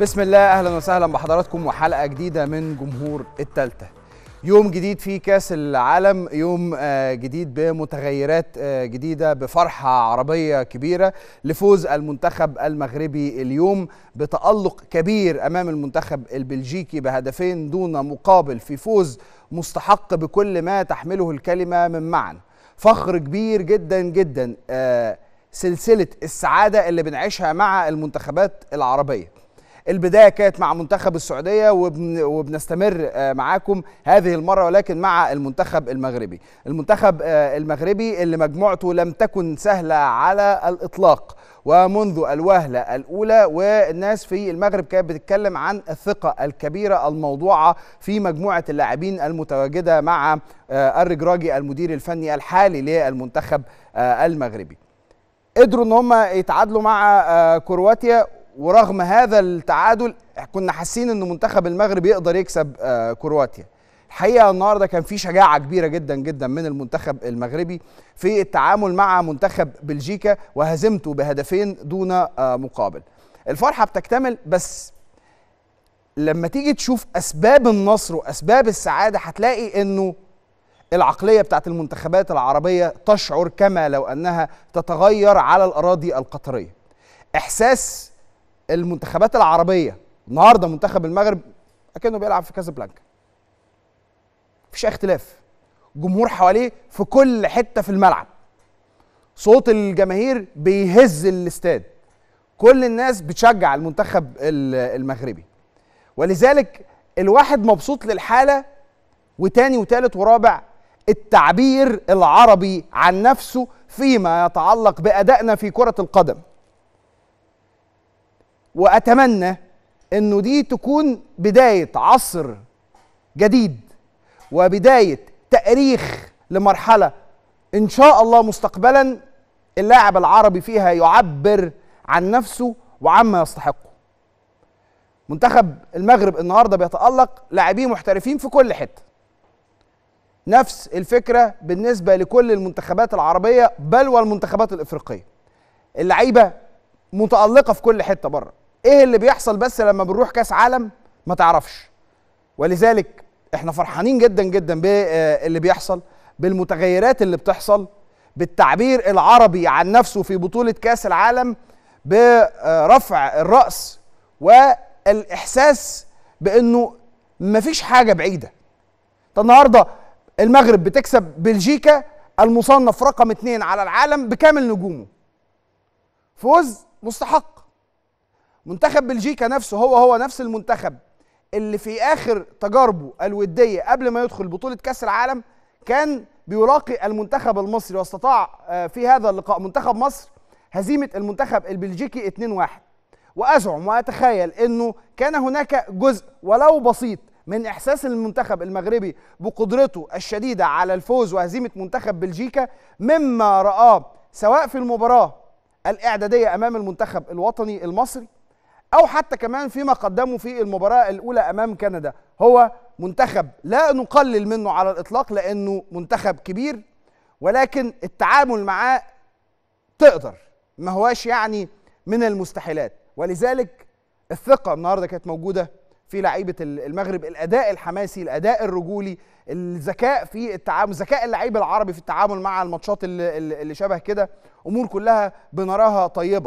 بسم الله اهلا وسهلا بحضراتكم وحلقه جديده من جمهور التالتة يوم جديد في كاس العالم يوم آه، جديد بمتغيرات آه، جديده بفرحه عربيه كبيره لفوز المنتخب المغربي اليوم بتالق كبير امام المنتخب البلجيكي بهدفين دون مقابل في فوز مستحق بكل ما تحمله الكلمه من معنى فخر كبير جدا جدا آه، سلسله السعاده اللي بنعيشها مع المنتخبات العربيه البدايه كانت مع منتخب السعوديه وبن وبنستمر آه، معاكم هذه المره ولكن مع المنتخب المغربي المنتخب آه، المغربي اللي مجموعته لم تكن سهله على الاطلاق ومنذ الوهلة الأولى والناس في المغرب كانت بتتكلم عن الثقة الكبيرة الموضوعة في مجموعة اللاعبين المتواجدة مع الرجراجي آه، المدير الفني الحالي للمنتخب المغربي قدروا ان هم يتعادلوا مع كرواتيا ورغم هذا التعادل كنا حاسين ان منتخب المغرب يقدر يكسب آه، كرواتيا الحقيقه النهارده كان في شجاعه كبيره جدا جدا من المنتخب المغربي في التعامل مع منتخب بلجيكا وهزمته بهدفين دون آه، مقابل الفرحه بتكتمل بس لما تيجي تشوف اسباب النصر واسباب السعاده هتلاقي انه العقليه بتاعت المنتخبات العربيه تشعر كما لو انها تتغير على الاراضي القطريه احساس المنتخبات العربيه النهارده منتخب المغرب اكنه بيلعب في كازابلانكا مفيش اي اختلاف جمهور حواليه في كل حته في الملعب صوت الجماهير بيهز الاستاد كل الناس بتشجع المنتخب المغربي ولذلك الواحد مبسوط للحاله وتاني وتالت ورابع التعبير العربي عن نفسه فيما يتعلق بادائنا في كره القدم واتمنى انه دي تكون بدايه عصر جديد وبدايه تاريخ لمرحله ان شاء الله مستقبلا اللاعب العربي فيها يعبر عن نفسه وعما يستحقه منتخب المغرب النهارده بيتالق لاعبين محترفين في كل حته نفس الفكره بالنسبه لكل المنتخبات العربيه بل والمنتخبات الافريقيه اللعيبه متالقه في كل حته بره ايه اللي بيحصل بس لما بنروح كاس عالم ما تعرفش ولذلك احنا فرحانين جدا جدا باللي آه، بيحصل بالمتغيرات اللي بتحصل بالتعبير العربي عن نفسه في بطولة كأس العالم برفع الرأس والإحساس بأنه مفيش حاجة بعيدة طب النهاردة المغرب بتكسب بلجيكا المصنف رقم اتنين على العالم بكامل نجومه فوز مستحق منتخب بلجيكا نفسه هو هو نفس المنتخب اللي في اخر تجاربه الوديه قبل ما يدخل بطوله كاس العالم كان بيلاقي المنتخب المصري واستطاع آه، في هذا اللقاء منتخب مصر هزيمه المنتخب البلجيكي 2-1 وازعم واتخيل انه كان هناك جزء ولو بسيط من احساس المنتخب المغربي بقدرته الشديده على الفوز وهزيمه منتخب بلجيكا مما راه سواء في المباراه الاعداديه امام المنتخب الوطني المصري او حتى كمان فيما قدمه في المباراه الاولى امام كندا هو منتخب لا نقلل منه على الاطلاق لانه منتخب كبير ولكن التعامل معاه تقدر ما هواش يعني من المستحيلات ولذلك الثقه النهارده كانت موجوده في لعيبه المغرب الاداء الحماسي الاداء الرجولي الذكاء في التعامل ذكاء اللعيب العربي في التعامل مع الماتشات اللي شبه كده امور كلها بنراها طيبه